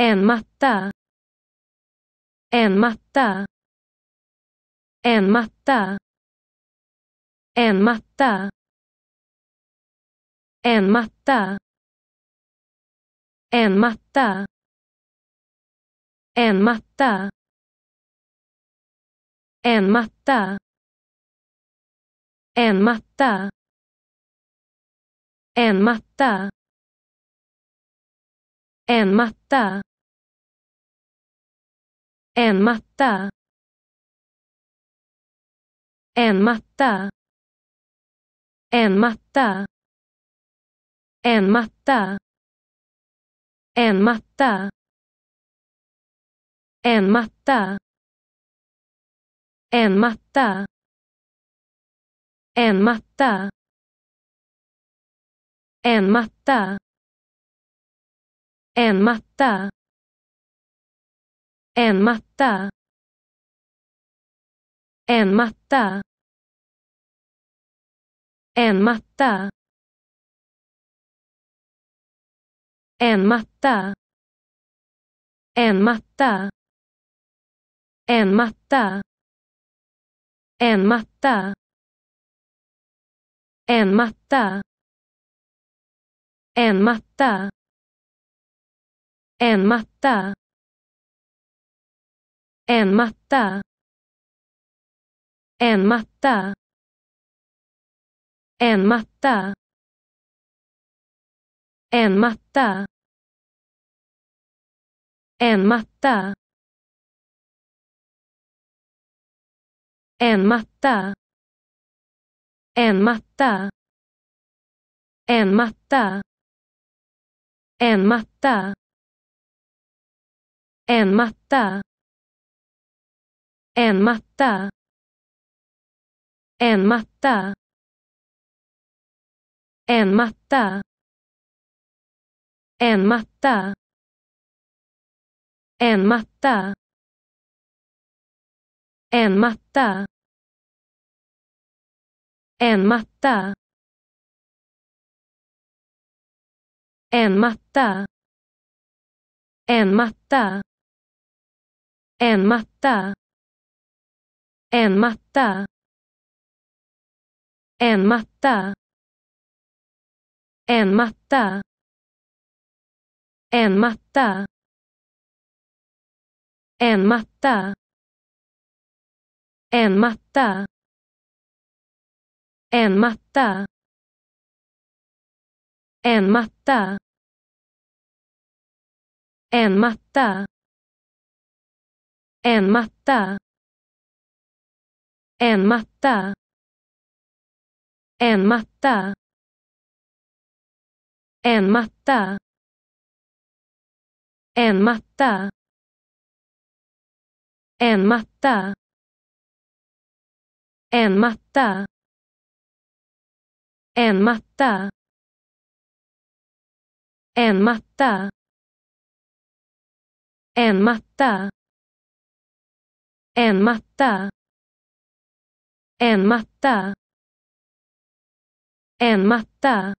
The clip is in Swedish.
En matta. En matta. En matta. En matta. En matta. En matta. En matta. En matta. En matta. En matta. En matta. En matta. En matta. En matta. En matta. En matta. En matta. En matta. En matta. En matta. En matta. En matta. En matta. En matta. En matta. En matta. En matta. En matta. En matta. En matta. En matta. En matta. En matta. En matta. En matta. En matta. En matta. En matta. En matta. En matta. En matta. En matta. En matta. En matta. En matta. En matta. En matta. En matta. En matta. En matta. En matta. En matta. En matta. En matta. En matta. En matta. En matta. En matta. En matta. En matta. En matta. En matta. En matta. En matta. En matta. En matta. En matta. En matta. En matta. En matta. En matta. En matta. En matta. En matta.